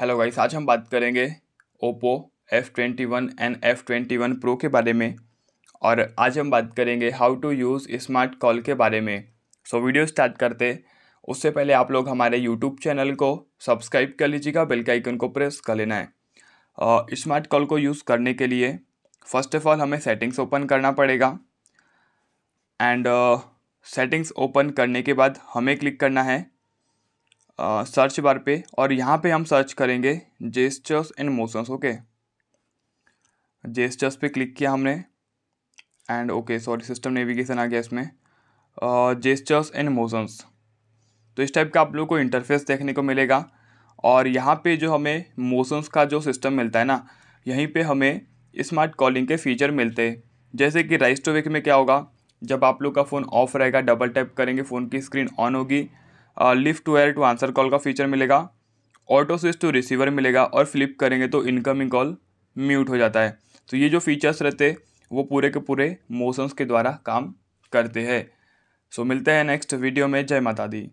hello guys आज हम बात करेंगे Oppo F twenty one and F twenty one pro के बारे में और आज हम बात करेंगे how to use smart call के बारे में सो so, वीडियो स्टार्ट करते उससे पहले आप लोग हमारे यूट्यूब चैनल को सब्सक्राइब कर लीजिएगा बेल के आइकन को प्रेस कर लेना है स्मार्ट कॉल को यूज़ करने के लिए फर्स्ट ऑफ ऑल हमें सेटिंग्स ओपन करना पड़ेगा एंड सेटिंग्स ओपन करने के बाद हमें क्लिक करना है सर्च बार पे और यहाँ पे हम सर्च करेंगे gestures and motions okay gestures पे क्लिक किया हमने and okay sorry system navigation आ गया इसमें जेस्टर्स एंड मोशंस तो इस टाइप का आप लोग को इंटरफेस देखने को मिलेगा और यहाँ पे जो हमें मोशंस का जो सिस्टम मिलता है ना यहीं पे हमें स्मार्ट कॉलिंग के फीचर मिलते हैं जैसे कि राइस टोविक में क्या होगा जब आप लोग का फ़ोन ऑफ रहेगा डबल टैप करेंगे फ़ोन की स्क्रीन ऑन होगी lift to ear to answer call का फीचर मिलेगा ऑटो स्विच टू रिसीवर मिलेगा और फ्लिप करेंगे तो इनकमिंग कॉल म्यूट हो जाता है तो ये जो फीचर्स रहते वो पूरे के पूरे मोशंस के द्वारा काम करते हैं सो मिलते हैं नेक्स्ट वीडियो में जय माता दी